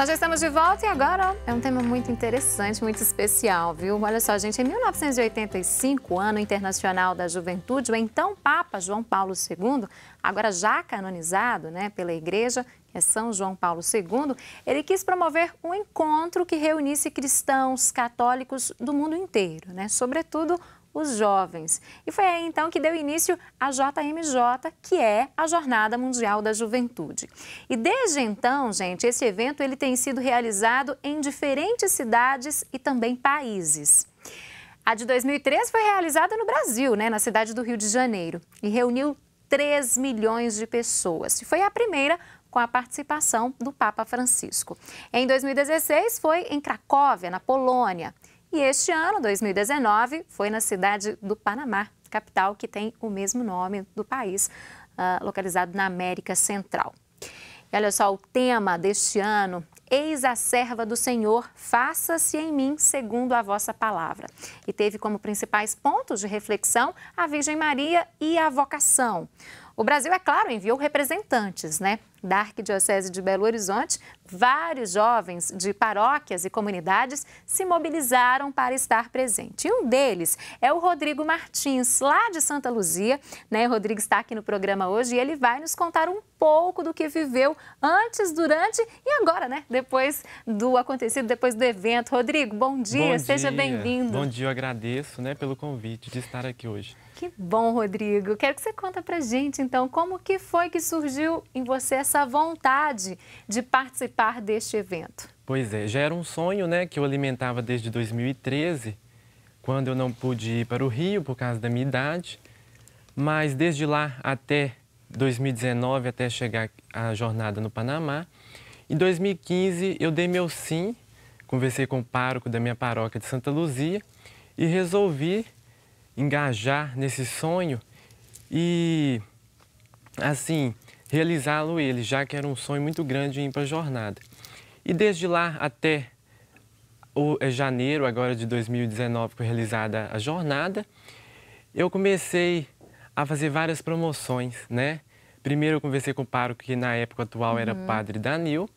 Nós já estamos de volta e agora é um tema muito interessante, muito especial, viu? Olha só, gente, é em 1985, ano internacional da juventude, o então Papa João Paulo II, agora já canonizado né, pela Igreja, que é São João Paulo II, ele quis promover um encontro que reunisse cristãos católicos do mundo inteiro, né? Sobretudo os jovens. E foi aí então que deu início a JMJ, que é a Jornada Mundial da Juventude. E desde então, gente, esse evento ele tem sido realizado em diferentes cidades e também países. A de 2013 foi realizada no Brasil, né, na cidade do Rio de Janeiro, e reuniu 3 milhões de pessoas. E foi a primeira com a participação do Papa Francisco. Em 2016 foi em Cracóvia, na Polônia. E este ano, 2019, foi na cidade do Panamá, capital que tem o mesmo nome do país, ah, localizado na América Central. E olha só, o tema deste ano, Eis a serva do Senhor, faça-se em mim segundo a vossa palavra. E teve como principais pontos de reflexão a Virgem Maria e a vocação. O Brasil, é claro, enviou representantes, né? da Arquidiocese de Belo Horizonte, vários jovens de paróquias e comunidades se mobilizaram para estar presente. E um deles é o Rodrigo Martins, lá de Santa Luzia. Né? O Rodrigo está aqui no programa hoje e ele vai nos contar um pouco do que viveu antes, durante e agora, né? Depois do acontecido, depois do evento. Rodrigo, bom dia, bom seja bem-vindo. Bom dia, eu agradeço né, pelo convite de estar aqui hoje. Que bom, Rodrigo. Quero que você conta pra gente, então, como que foi que surgiu em você essa vontade de participar deste evento? Pois é, já era um sonho, né, que eu alimentava desde 2013, quando eu não pude ir para o Rio por causa da minha idade. Mas desde lá até 2019, até chegar a jornada no Panamá, em 2015 eu dei meu sim, conversei com o pároco da minha paróquia de Santa Luzia e resolvi engajar nesse sonho e, assim, realizá-lo ele, já que era um sonho muito grande ir para a jornada. E desde lá até o é, janeiro agora de 2019, foi realizada a jornada, eu comecei a fazer várias promoções, né? Primeiro eu conversei com o paro que na época atual uhum. era padre Danil,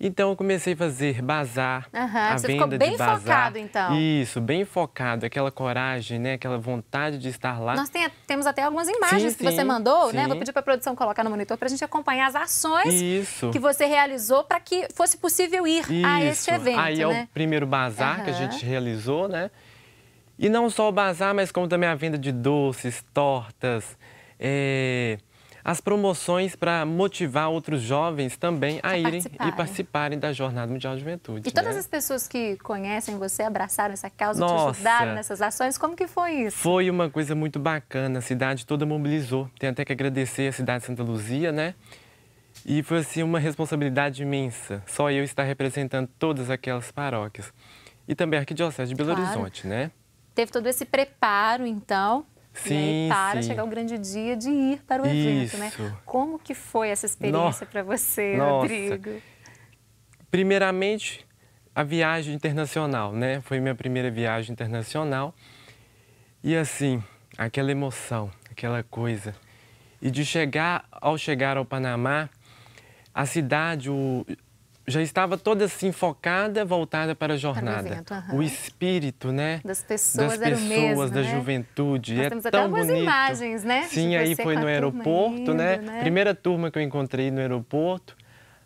então eu comecei a fazer bazar, uhum, a você venda ficou bem de bazar. focado, então. Isso, bem focado, aquela coragem, né, aquela vontade de estar lá. Nós tem, temos até algumas imagens sim, que sim, você mandou, né? sim. né? Vou pedir para a produção colocar no monitor para a gente acompanhar as ações Isso. que você realizou para que fosse possível ir Isso. a esse evento, Aí né? é o né? primeiro bazar uhum. que a gente realizou, né? E não só o bazar, mas como também a venda de doces, tortas, é as promoções para motivar outros jovens também a, a irem participarem. e participarem da Jornada Mundial de Juventude. E todas né? as pessoas que conhecem você abraçaram essa causa, Nossa. te ajudaram nessas ações, como que foi isso? Foi uma coisa muito bacana, a cidade toda mobilizou. Tenho até que agradecer a cidade de Santa Luzia, né? E foi assim uma responsabilidade imensa, só eu estar representando todas aquelas paróquias. E também a Arquidiocese de Belo claro. Horizonte, né? Teve todo esse preparo, então, Sim, para sim. chegar o grande dia de ir para o Isso. evento, né? Como que foi essa experiência para você, Nossa. Rodrigo? Primeiramente, a viagem internacional, né? Foi minha primeira viagem internacional. E assim, aquela emoção, aquela coisa. E de chegar, ao chegar ao Panamá, a cidade, o, já estava toda assim focada, voltada para a jornada. Para o, evento, o, espírito, né? Das pessoas, das, pessoas, mesmo, da né? juventude. Nós é temos tão até bonito. imagens, né? Sim, aí foi no aeroporto, indo, né? né? Primeira turma que eu encontrei no aeroporto.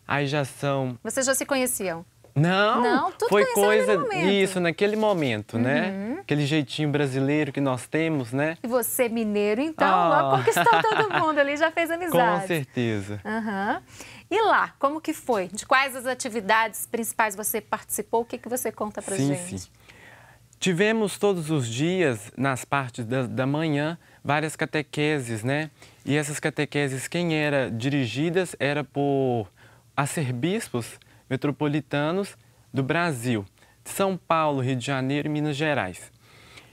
Aí já são. Vocês já se conheciam? Não, não tudo foi coisa isso naquele momento, né? uhum. né? Aquele jeitinho brasileiro que nós temos, né? E você mineiro, então, oh. conquistou todo mundo ali, já fez amizade. Com certeza. Uhum. E lá, como que foi? De quais as atividades principais você participou? O que, que você conta pra sim, gente? Sim. Tivemos todos os dias, nas partes da, da manhã, várias catequeses, né? E essas catequeses, quem era dirigidas era por arcebispos metropolitanos do Brasil, de São Paulo, Rio de Janeiro e Minas Gerais.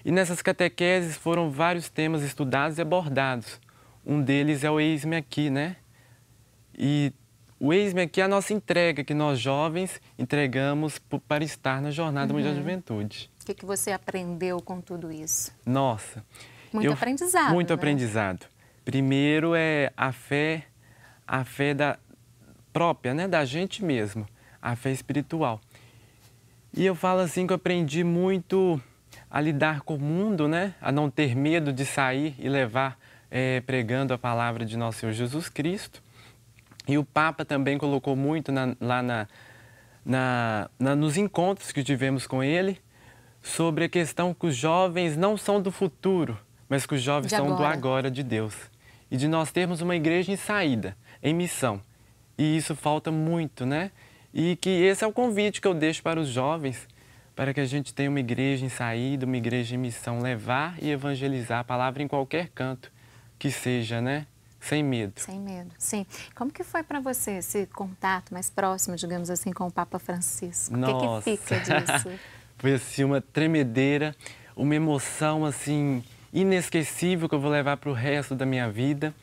E nessas catequeses foram vários temas estudados e abordados. Um deles é o Eis-me Aqui, né? E o Eis-me Aqui é a nossa entrega, que nós jovens entregamos para estar na Jornada uhum. Mundial da Juventude. O que, que você aprendeu com tudo isso? Nossa. Muito eu, aprendizado. Muito né? aprendizado. Primeiro é a fé, a fé da própria, né? Da gente mesmo a fé espiritual. E eu falo assim que eu aprendi muito a lidar com o mundo, né? A não ter medo de sair e levar é, pregando a palavra de nosso Senhor Jesus Cristo. E o Papa também colocou muito na, lá na, na, na, nos encontros que tivemos com ele sobre a questão que os jovens não são do futuro, mas que os jovens de são agora. do agora de Deus. E de nós termos uma igreja em saída, em missão. E isso falta muito, né? E que esse é o convite que eu deixo para os jovens, para que a gente tenha uma igreja em saída, uma igreja em missão, levar e evangelizar a palavra em qualquer canto que seja, né? Sem medo. Sem medo, sim. Como que foi para você esse contato mais próximo, digamos assim, com o Papa Francisco? Nossa. O que, que fica disso? foi assim uma tremedeira, uma emoção assim inesquecível que eu vou levar para o resto da minha vida.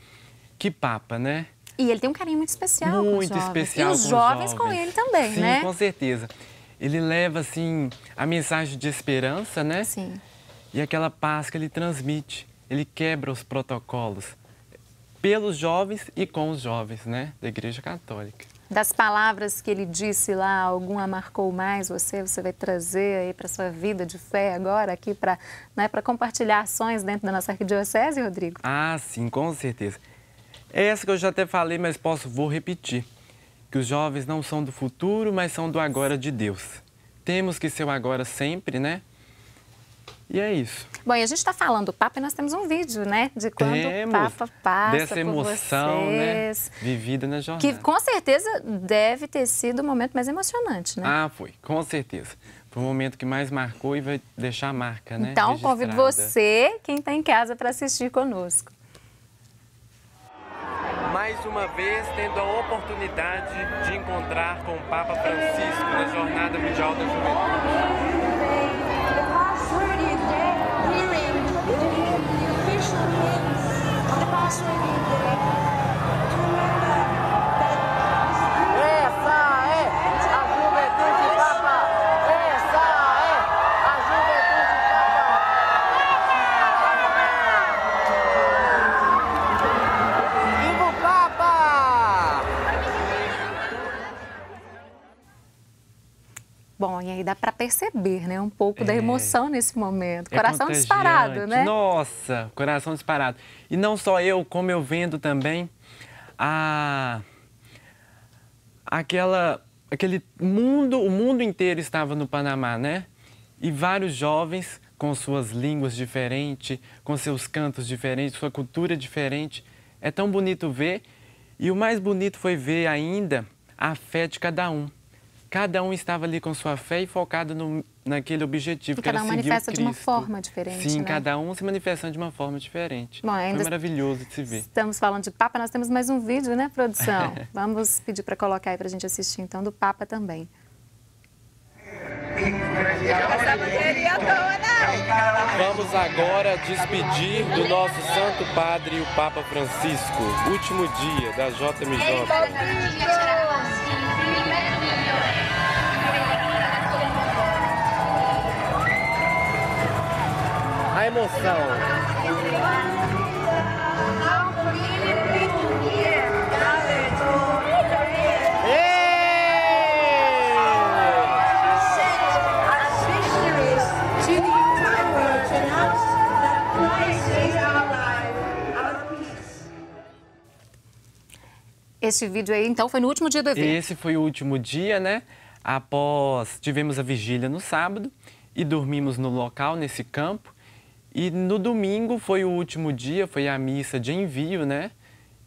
Que Papa, né? E ele tem um carinho muito especial. Muito com os jovens. especial. E os jovens, com ele também, Sim, né? Com certeza. Ele leva, assim, a mensagem de esperança, né? Sim. E aquela paz que ele transmite. Ele quebra os protocolos pelos jovens e com os jovens, né? Da Igreja Católica. Das palavras que ele disse lá, alguma marcou mais você? Você vai trazer aí para sua vida de fé agora aqui para né, compartilhar ações dentro da nossa arquidiocese, Rodrigo? Ah, sim, com certeza. É essa que eu já até falei, mas posso, vou repetir. Que os jovens não são do futuro, mas são do agora de Deus. Temos que ser o agora sempre, né? E é isso. Bom, e a gente está falando do Papa e nós temos um vídeo, né? De quando temos, o Papa passa dessa emoção, por né? vocês. Né, vivida na jornada. Que com certeza deve ter sido o momento mais emocionante, né? Ah, foi, com certeza. Foi o momento que mais marcou e vai deixar a marca, né? Então, Registrada. convido você, quem está em casa, para assistir conosco uma vez tendo a oportunidade de encontrar com o Papa Francisco na Jornada Mundial da Juventude. perceber, né? Um pouco é. da emoção nesse momento. É coração é disparado, né? Nossa, coração disparado. E não só eu, como eu vendo também a aquela aquele mundo, o mundo inteiro estava no Panamá, né? E vários jovens com suas línguas diferentes, com seus cantos diferentes, sua cultura diferente. É tão bonito ver. E o mais bonito foi ver ainda a fé de cada um cada um estava ali com sua fé e focado no, naquele objetivo. E que cada um manifesta de uma forma diferente. Sim, né? cada um se manifestando de uma forma diferente. Bom, ainda Foi maravilhoso de se ver. Estamos falando de Papa, nós temos mais um vídeo, né, produção? É. Vamos pedir para colocar aí para a gente assistir, então, do Papa também. Essa bateria toda! Vamos agora despedir do nosso Santo Padre, o Papa Francisco, último dia da JMJ. I a fell. Esse vídeo aí, então, foi no último dia do evento. Esse foi o último dia, né? Após tivemos a vigília no sábado e dormimos no local, nesse campo. E no domingo foi o último dia, foi a missa de envio, né?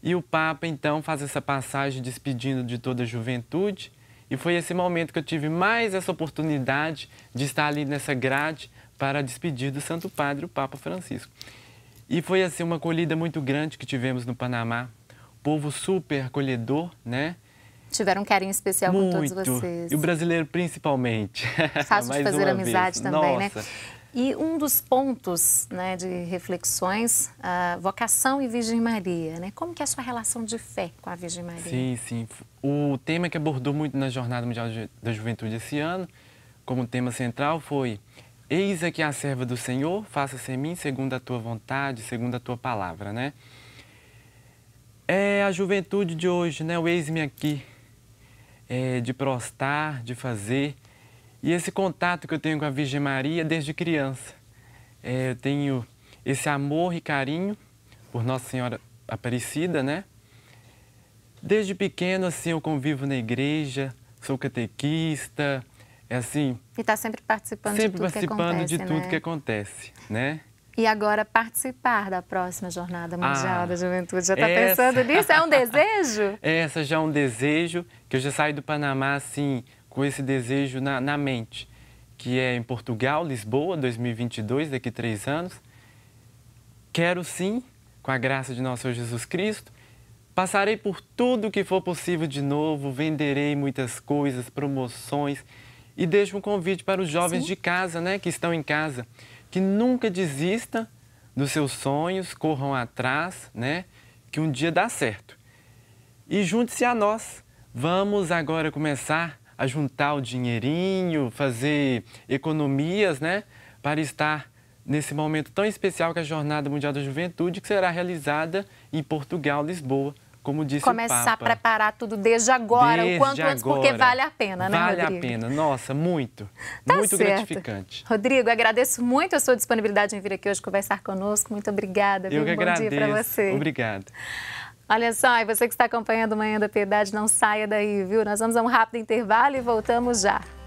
E o Papa então faz essa passagem despedindo de toda a juventude. E foi esse momento que eu tive mais essa oportunidade de estar ali nessa grade para despedir do Santo Padre, o Papa Francisco. E foi assim uma acolhida muito grande que tivemos no Panamá povo super acolhedor, né? Tiveram um carinho especial Muito. com todos vocês. E o brasileiro principalmente. Fácil de fazer amizade vez. também, né? Nossa. né? E um dos pontos né, de reflexões, a vocação e Virgem Maria, né? Como que é a sua relação de fé com a Virgem Maria? Sim, sim. O tema que abordou muito na Jornada Mundial da Juventude esse ano, como tema central, foi Eis aqui é a serva do Senhor, faça-se em mim segundo a tua vontade, segundo a tua palavra, né? É a juventude de hoje, né? O eis-me aqui, é, de prostar, de fazer. E esse contato que eu tenho com a Virgem Maria desde criança. É, eu tenho esse amor e carinho por Nossa Senhora Aparecida, né? Desde pequeno, assim, eu convivo na igreja, sou catequista, é assim... E está sempre participando sempre de tudo participando que acontece, de tudo né? que acontece, né? e agora participar da próxima Jornada Mundial ah, da Juventude. Já está essa... pensando nisso? É um desejo? Essa já é um desejo, que eu já saí do Panamá assim, com esse desejo na, na mente, que é em Portugal, Lisboa, 2022, daqui a três anos. Quero sim, com a graça de nosso Senhor Jesus Cristo, Passarei por tudo o que for possível de novo, venderei muitas coisas, promoções e deixo um convite para os jovens Sim. de casa, né, que estão em casa que nunca desista dos seus sonhos, corram atrás, né? Que um dia dá certo. E junte-se a nós. Vamos agora começar a juntar o dinheirinho, fazer economias, né? Para estar nesse momento tão especial que é a Jornada Mundial da Juventude, que será realizada em Portugal, Lisboa, como disse Começar o Papa. a preparar tudo desde agora, desde o quanto agora, antes, porque vale a pena, né, Rodrigo? Vale a pena, nossa, muito. Tá muito certo. gratificante. Rodrigo, agradeço muito a sua disponibilidade em vir aqui hoje conversar conosco. Muito obrigada. Eu viu? que agradeço. dia para você. Obrigado. Olha só, e você que está acompanhando Manhã da Piedade, não saia daí, viu? Nós vamos a um rápido intervalo e voltamos já.